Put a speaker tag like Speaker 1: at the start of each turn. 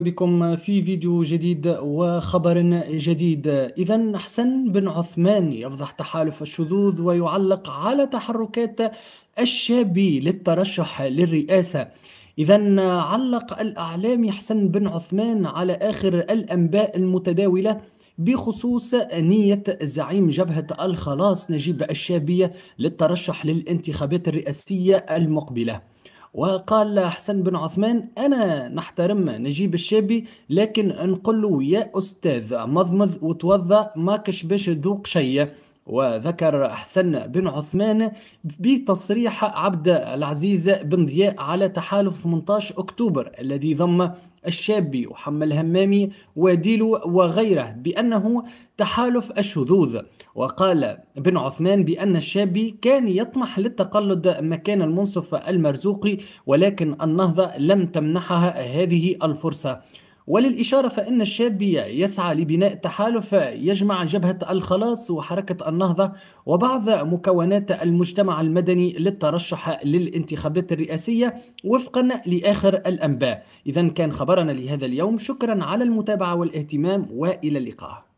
Speaker 1: بكم في فيديو جديد وخبر جديد إذا حسن بن عثمان يفضح تحالف الشذوذ ويعلق على تحركات الشابي للترشح للرئاسة إذا علق الأعلامي حسن بن عثمان على آخر الأنباء المتداولة بخصوص نية زعيم جبهة الخلاص نجيب الشابية للترشح للانتخابات الرئاسية المقبلة وقال حسن بن عثمان أنا نحترم نجيب الشابي لكن نقول له يا أستاذ مضمض وتوضأ ماكش باش تذوق شيء وذكر حسن بن عثمان بتصريح عبد العزيز بن ضياء على تحالف 18 أكتوبر الذي ضم الشابي وحمى الهمامي وديلو وغيره بأنه تحالف الشذوذ وقال بن عثمان بأن الشابي كان يطمح للتقلد مكان المنصف المرزوقي ولكن النهضة لم تمنحها هذه الفرصة وللإشارة فإن الشاب يسعى لبناء تحالف يجمع جبهة الخلاص وحركة النهضة وبعض مكونات المجتمع المدني للترشح للانتخابات الرئاسية وفقا لآخر الأنباء إذا كان خبرنا لهذا اليوم شكرا على المتابعة والاهتمام وإلى اللقاء